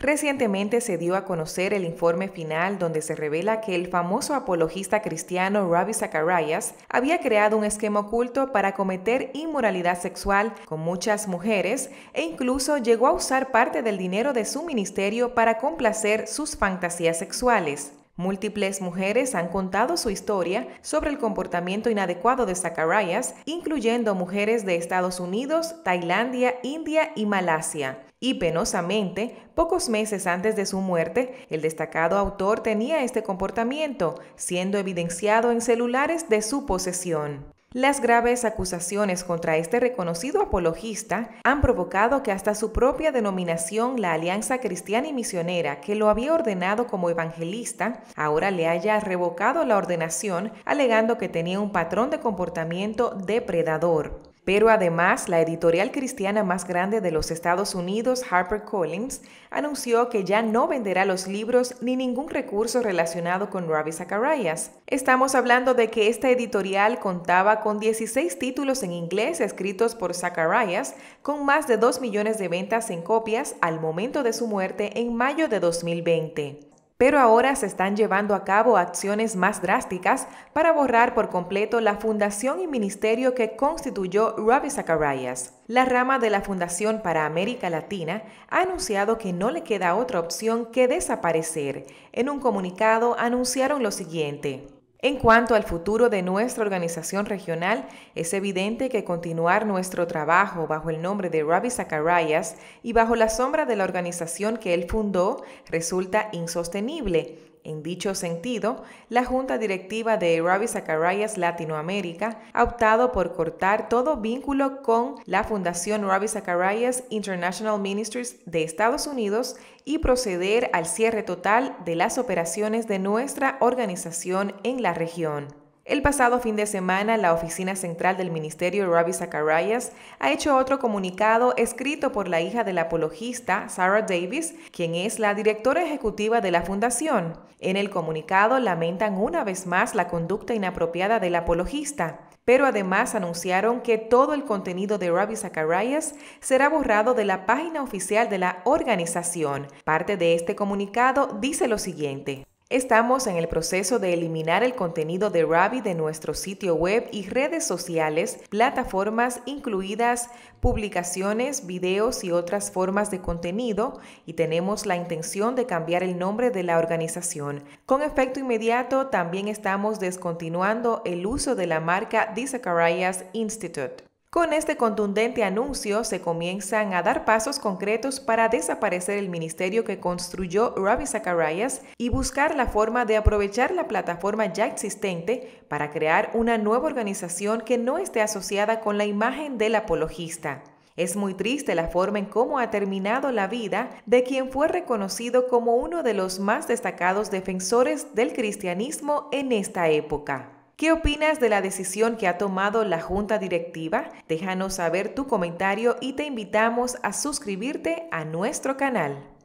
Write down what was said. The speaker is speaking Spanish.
Recientemente se dio a conocer el informe final donde se revela que el famoso apologista cristiano Ravi Zacharias había creado un esquema oculto para cometer inmoralidad sexual con muchas mujeres e incluso llegó a usar parte del dinero de su ministerio para complacer sus fantasías sexuales. Múltiples mujeres han contado su historia sobre el comportamiento inadecuado de Zacharias, incluyendo mujeres de Estados Unidos, Tailandia, India y Malasia. Y penosamente, pocos meses antes de su muerte, el destacado autor tenía este comportamiento, siendo evidenciado en celulares de su posesión. Las graves acusaciones contra este reconocido apologista han provocado que hasta su propia denominación, la Alianza Cristiana y Misionera, que lo había ordenado como evangelista, ahora le haya revocado la ordenación alegando que tenía un patrón de comportamiento depredador. Pero además, la editorial cristiana más grande de los Estados Unidos, HarperCollins, anunció que ya no venderá los libros ni ningún recurso relacionado con Ravi Zacharias. Estamos hablando de que esta editorial contaba con 16 títulos en inglés escritos por Zacharias, con más de 2 millones de ventas en copias al momento de su muerte en mayo de 2020 pero ahora se están llevando a cabo acciones más drásticas para borrar por completo la fundación y ministerio que constituyó Robbie Zacharias. La rama de la Fundación para América Latina ha anunciado que no le queda otra opción que desaparecer. En un comunicado anunciaron lo siguiente. En cuanto al futuro de nuestra organización regional, es evidente que continuar nuestro trabajo bajo el nombre de Rabbi Zacharias y bajo la sombra de la organización que él fundó resulta insostenible en dicho sentido, la Junta Directiva de Ravi Zacharias Latinoamérica ha optado por cortar todo vínculo con la Fundación Ravi Zacharias International Ministries de Estados Unidos y proceder al cierre total de las operaciones de nuestra organización en la región. El pasado fin de semana, la Oficina Central del Ministerio, Ravi Zacharias, ha hecho otro comunicado escrito por la hija del apologista, Sarah Davis, quien es la directora ejecutiva de la fundación. En el comunicado lamentan una vez más la conducta inapropiada del apologista, pero además anunciaron que todo el contenido de Ravi Zacharias será borrado de la página oficial de la organización. Parte de este comunicado dice lo siguiente. Estamos en el proceso de eliminar el contenido de Ravi de nuestro sitio web y redes sociales, plataformas incluidas publicaciones, videos y otras formas de contenido y tenemos la intención de cambiar el nombre de la organización. Con efecto inmediato también estamos descontinuando el uso de la marca The Institute. Con este contundente anuncio se comienzan a dar pasos concretos para desaparecer el ministerio que construyó Ravi Zacharias y buscar la forma de aprovechar la plataforma ya existente para crear una nueva organización que no esté asociada con la imagen del apologista. Es muy triste la forma en cómo ha terminado la vida de quien fue reconocido como uno de los más destacados defensores del cristianismo en esta época. ¿Qué opinas de la decisión que ha tomado la Junta Directiva? Déjanos saber tu comentario y te invitamos a suscribirte a nuestro canal.